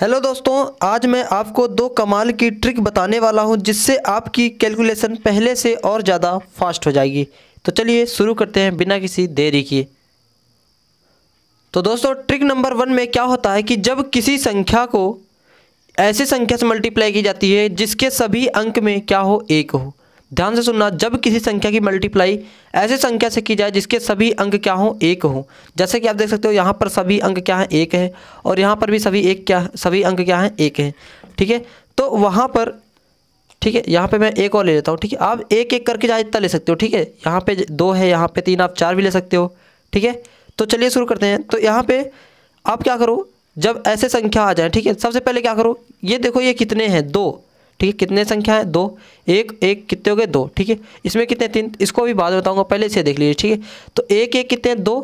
hello दोस्तों आज मैं आपको दो कमाल की ट्रिक बताने वाला हूं जिससे आपकी कैलकुलेशन पहले से और ज़्यादा फास्ट हो जाएगी तो चलिए शुरू करते हैं बिना किसी देरी किए तो दोस्तों ट्रिक नंबर वन में क्या होता है कि जब किसी संख्या को ऐसी संख्या से मल्टीप्लाई की जाती है जिसके सभी अंक में क्या हो एक हो ध्यान से सुनना जब किसी संख्या की मल्टीप्लाई ऐसे संख्या से की जाए जिसके सभी अंक क्या हों एक हों जैसे कि आप देख सकते हो यहाँ पर सभी अंक क्या हैं एक है और यहाँ पर भी सभी एक क्या सभी अंक क्या हैं एक है ठीक है तो वहाँ पर ठीक है यहाँ पे मैं एक और ले लेता हूँ ठीक है आप एक एक करके जहाँ इतना ले सकते हो ठीक है यहाँ पे दो है यहाँ पे तीन आप चार भी ले सकते हो ठीक है तो चलिए शुरू करते हैं तो यहाँ पे आप क्या करो जब ऐसे संख्या आ जाए ठीक है सबसे पहले क्या करो ये देखो ये कितने हैं दो ठीक है कितने संख्या है दो एक एक कितने हो गए दो ठीक है इसमें कितने तीन इसको भी बाद बताऊंगा पहले से देख लीजिए ठीक है तो एक एक कितने दो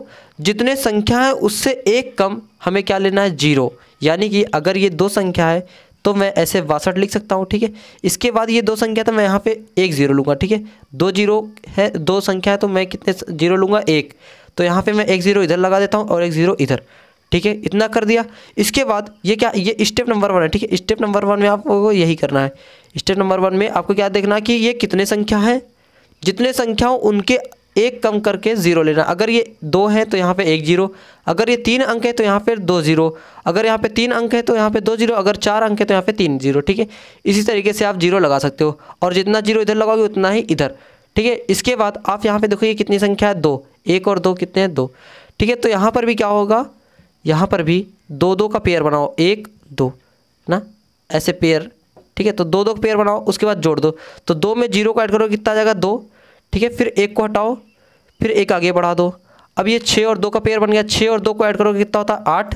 जितने संख्या है उससे एक कम हमें क्या लेना है जीरो यानी कि अगर ये दो संख्या है तो मैं ऐसे बासठ लिख सकता हूँ ठीक है इसके बाद ये दो संख्या तो मैं यहाँ पे एक ज़ीरो लूँगा ठीक है दो जीरो है दो संख्या है तो मैं कितने जीरो लूँगा एक तो यहाँ पे मैं एक ज़ीरो इधर लगा देता हूँ और एक ज़ीरो इधर ठीक है इतना कर दिया इसके बाद ये क्या ये स्टेप नंबर वन है ठीक है स्टेप नंबर वन में आपको यही करना है स्टेप नंबर वन में आपको क्या देखना है कि ये कितने संख्या है जितने संख्या हो उनके एक कम करके ज़ीरो लेना अगर ये दो है तो यहाँ पे एक जीरो अगर ये तीन अंक है तो यहाँ पे दो जीरो अगर यहाँ पे तीन अंक है तो यहाँ पे दो जीरो अगर चार अंक है तो यहाँ पे तीन जीरो ठीक है इसी तरीके से आप जीरो लगा सकते हो और जितना जीरो इधर लगाओगे उतना ही इधर ठीक है इसके बाद आप यहाँ पे देखो ये कितनी संख्या है दो एक और दो कितने हैं दो ठीक है तो यहाँ पर भी क्या होगा यहाँ पर भी दो दो का पेयर बनाओ एक दो ना ऐसे पेयर ठीक है तो दो दो का पेयर बनाओ उसके बाद जोड़ दो तो दो में जीरो को ऐड करो कितना आ जाएगा दो ठीक है फिर एक को हटाओ फिर एक आगे बढ़ा दो अब ये छः और दो का पेयर बन गया छः और दो को ऐड करो कितना होता है आठ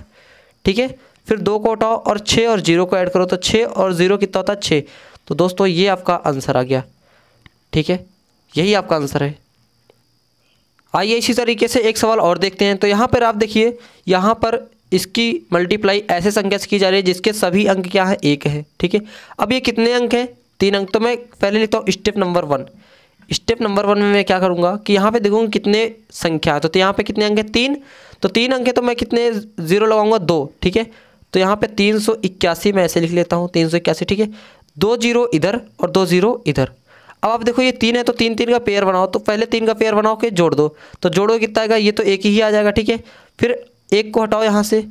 ठीक है फिर दो को हटाओ और छः और जीरो को ऐड करो तो छः और ज़ीरो कितना होता है छः तो दोस्तों ये आपका आंसर आ गया ठीक है यही आपका आंसर है आइए इसी तरीके से एक सवाल और देखते हैं तो यहाँ पर आप देखिए यहाँ पर इसकी मल्टीप्लाई ऐसे संख्या से की जा रही है जिसके सभी अंक क्या है एक है ठीक है अब ये कितने अंक हैं तीन अंक तो मैं पहले लिखता हूँ step number one step number one में मैं क्या करूँगा कि यहाँ पे देखूँगा कितने संख्या है तो यहाँ पे कितने अंक हैं तीन तो तीन अंक है तो मैं कितने जीरो लगाऊंगा दो ठीक है तो यहाँ पे तीन सौ इक्यासी मैं ऐसे लिख लेता हूँ तीन सौ इक्यासी ठीक है दो जीरो इधर और दो जीरो इधर अब आप देखो ये तीन है तो तीन तीन का पेयर बनाओ तो पहले तीन का पेयर बनाओ के जोड़ दो तो जोड़ो कितना आएगा ये तो एक ही आ जाएगा ठीक है फिर एक को हटाओ यहाँ से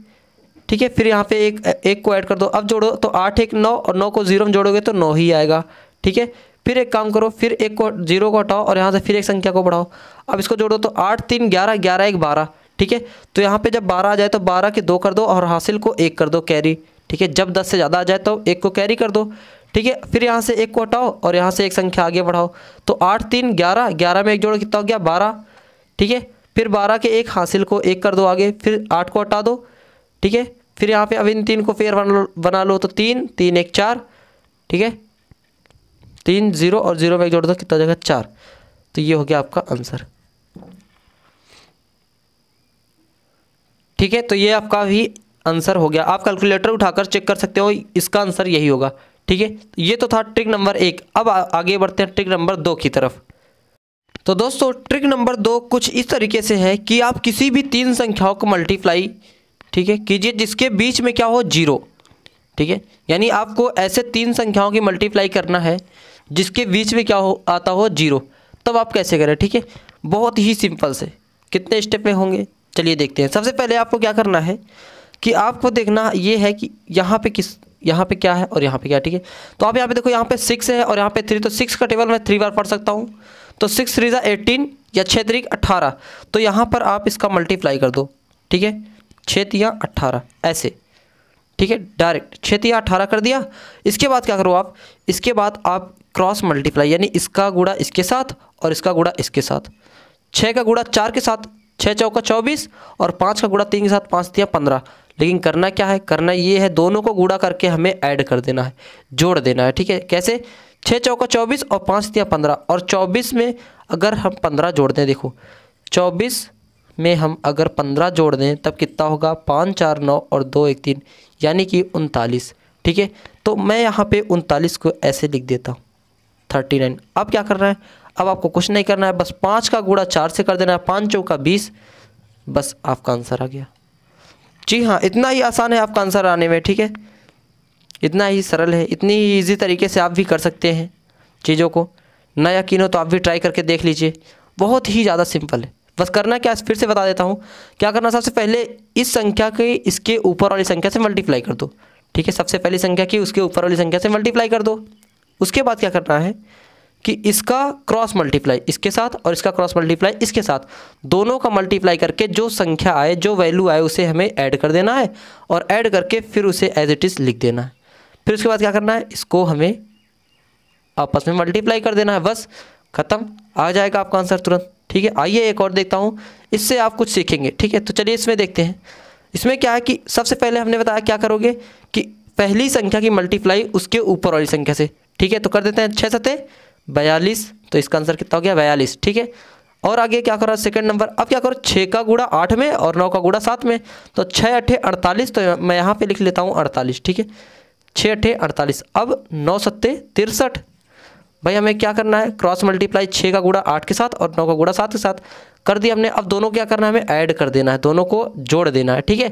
ठीक है फिर यहाँ पे एक एक को ऐड कर दो अब जोड़ो तो आठ एक नौ और नौ को जीरो में जोड़ोगे तो नौ ही आएगा ठीक है फिर एक काम करो फिर एक को जीरो को हटाओ और यहाँ से फिर एक संख्या को बढ़ाओ अब इसको जोड़ो तो आठ तीन ग्यारह ग्यारह एक बारह ठीक है तो यहाँ पे जब बारह आ जाए तो बारह के दो कर दो और हासिल को एक कर दो कैरी ठीक है जब दस से ज़्यादा आ जाए तो एक को कैरी कर दो ठीक है फिर यहाँ से एक को हटाओ और यहाँ से एक संख्या आगे बढ़ाओ तो आठ तीन ग्यारह ग्यारह में एक जोड़ कितना हो गया बारह ठीक है फिर बारह के एक हासिल को एक कर दो आगे फिर आठ को हटा दो ठीक है फिर यहाँ पे अब इन तीन को फिर बना लो बना लो तो तीन तीन एक चार ठीक है तीन जीरो और जीरो में एक जोड़ दो कितना हो जाएगा चार तो ये हो गया आपका आंसर ठीक है तो ये आपका भी आंसर हो गया आप कैलकुलेटर उठाकर चेक कर सकते हो इसका आंसर यही होगा ठीक है ये तो था ट्रिक नंबर एक अब आ, आगे बढ़ते हैं ट्रिक नंबर दो की तरफ तो दोस्तों ट्रिक नंबर दो कुछ इस तरीके से है कि आप किसी भी तीन संख्याओं को मल्टीप्लाई ठीक है कीजिए जिसके बीच में क्या हो जीरो ठीक है यानी आपको ऐसे तीन संख्याओं की मल्टीप्लाई करना है जिसके बीच में क्या हो आता हो जीरो तब आप कैसे करें ठीक है बहुत ही सिंपल से कितने स्टेप में होंगे चलिए देखते हैं सबसे पहले आपको क्या करना है कि आपको देखना ये है कि यहाँ पे किस यहाँ पे क्या है और यहाँ पे क्या ठीक है तो आप यहाँ पे देखो यहाँ पे सिक्स है और यहाँ पे थ्री तो सिक्स का टेबल मैं थ्री बार पढ़ सकता हूँ तो सिक्स थ्री ज़ा एटीन या छः थ्री अट्ठारह तो यहाँ पर आप इसका मल्टीप्लाई कर दो ठीक है छः तिया अट्ठारह ऐसे ठीक है डायरेक्ट छः तिया अट्ठारह कर दिया इसके बाद क्या करो आप इसके बाद आप क्रॉस मल्टीप्लाई यानी इसका गुड़ा इसके साथ और इसका गुड़ा इसके साथ छः का गुड़ा चार के साथ छः चौका चौबीस और पाँच का गुड़ा तीन के साथ पाँच तिया पंद्रह लेकिन करना क्या है करना ये है दोनों को गुड़ा करके हमें ऐड कर देना है जोड़ देना है ठीक है कैसे छः चौका चौबीस और पाँच दिया पंद्रह और चौबीस में अगर हम पंद्रह जोड़ दें देखो चौबीस में हम अगर पंद्रह जोड़ दें तब कितना होगा पाँच चार नौ और दो एक तीन यानी कि उनतालीस ठीक है तो मैं यहाँ पे उनतालीस को ऐसे लिख देता हूँ थर्टी नाइन अब क्या करना है अब आपको कुछ नहीं करना है बस पाँच का गुड़ा चार से कर देना है पाँच चौका बीस बस आपका आंसर आ गया जी हाँ इतना ही आसान है आपका आंसर आने में ठीक है इतना ही सरल है इतनी ही ईजी तरीके से आप भी कर सकते हैं चीज़ों को ना यकीन हो तो आप भी ट्राई करके देख लीजिए बहुत ही ज़्यादा सिंपल है बस करना क्या फिर से बता देता हूँ क्या करना सबसे पहले इस संख्या के इसके ऊपर वाली संख्या से मल्टीप्लाई कर दो ठीक है सबसे पहली संख्या की उसके ऊपर वाली संख्या से मल्टीप्लाई कर दो उसके बाद क्या करना है कि इसका क्रॉस मल्टीप्लाई इसके साथ और इसका क्रॉस मल्टीप्लाई इसके साथ दोनों का मल्टीप्लाई करके जो संख्या आए जो वैल्यू आए उसे हमें ऐड कर देना है और ऐड करके फिर उसे एज इट इज़ लिख देना है फिर उसके बाद क्या करना है इसको हमें आपस में मल्टीप्लाई कर देना है बस ख़त्म आ जाएगा आपका आंसर तुरंत ठीक है आइए एक और देखता हूँ इससे आप कुछ सीखेंगे ठीक है तो चलिए इसमें देखते हैं इसमें क्या है कि सबसे पहले हमने बताया क्या करोगे कि पहली संख्या की मल्टीप्लाई उसके ऊपर वाली संख्या से ठीक है तो कर देते हैं छः सतें बयालीस तो इसका आंसर कितना हो गया बयालीस ठीक है और आगे क्या करो सेकंड नंबर अब क्या करो छः का गुड़ा आठ में और नौ का गुड़ा सात में तो छः अट्ठे अड़तालीस तो मैं यहाँ पे लिख लेता हूँ अड़तालीस ठीक है छः अट्ठे अड़तालीस अब नौ सत्ते तिरसठ भाई हमें क्या करना है क्रॉस मल्टीप्लाई छः का गुड़ा आठ के साथ और नौ का गुड़ा सात के साथ कर दिया हमने अब दोनों क्या करना है हमें ऐड कर देना है दोनों को जोड़ देना है ठीक है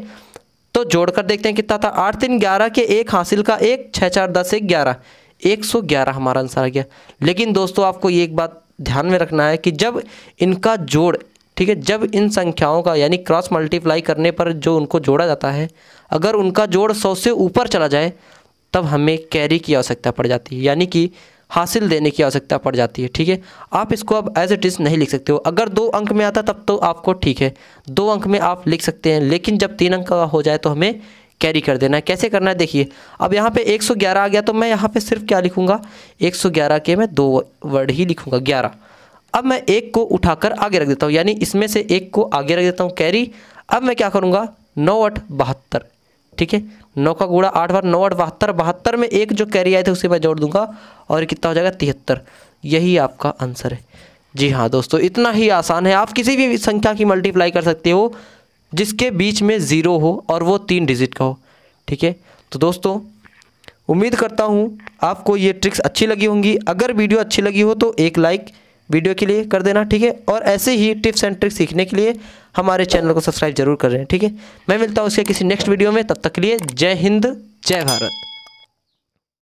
तो कर देखते हैं कितना था आठ तीन ग्यारह के एक हासिल का एक छः चार दस एक ग्यारह 111 हमारा आंसर आ गया लेकिन दोस्तों आपको ये एक बात ध्यान में रखना है कि जब इनका जोड़ ठीक है जब इन संख्याओं का यानी क्रॉस मल्टीप्लाई करने पर जो उनको जोड़ा जाता है अगर उनका जोड़ सौ से ऊपर चला जाए तब हमें कैरी की आवश्यकता पड़ जाती है यानी कि हासिल देने की आवश्यकता पड़ जाती है ठीक है आप इसको अब एज इट इज़ नहीं लिख सकते हो अगर दो अंक में आता तब तो आपको ठीक है दो अंक में आप लिख सकते हैं लेकिन जब तीन अंक का हो जाए तो हमें कैरी कर देना है कैसे करना है देखिए अब यहाँ पे 111 आ गया तो मैं यहाँ पे सिर्फ क्या लिखूँगा 111 के मैं दो वर्ड ही लिखूँगा 11 अब मैं एक को उठाकर आगे रख देता हूँ यानी इसमें से एक को आगे रख देता हूँ कैरी अब मैं क्या करूँगा नौ अठ बहत्तर ठीक है नौ का गुड़ा आठ बार नौ आठ बहत्तर बहत्तर में एक जो कैरी आए थे उसे मैं जोड़ दूंगा और कितना हो जाएगा तिहत्तर यही आपका आंसर है जी हाँ दोस्तों इतना ही आसान है आप किसी भी संख्या की मल्टीप्लाई कर सकते हो जिसके बीच में ज़ीरो हो और वो तीन डिजिट का हो ठीक है तो दोस्तों उम्मीद करता हूँ आपको ये ट्रिक्स अच्छी लगी होंगी अगर वीडियो अच्छी लगी हो तो एक लाइक वीडियो के लिए कर देना ठीक है और ऐसे ही टिप्स एंड ट्रिक्स सीखने के लिए हमारे चैनल को सब्सक्राइब जरूर करें ठीक है मैं मिलता हूँ उसके किसी नेक्स्ट वीडियो में तब तक के लिए जय हिंद जय भारत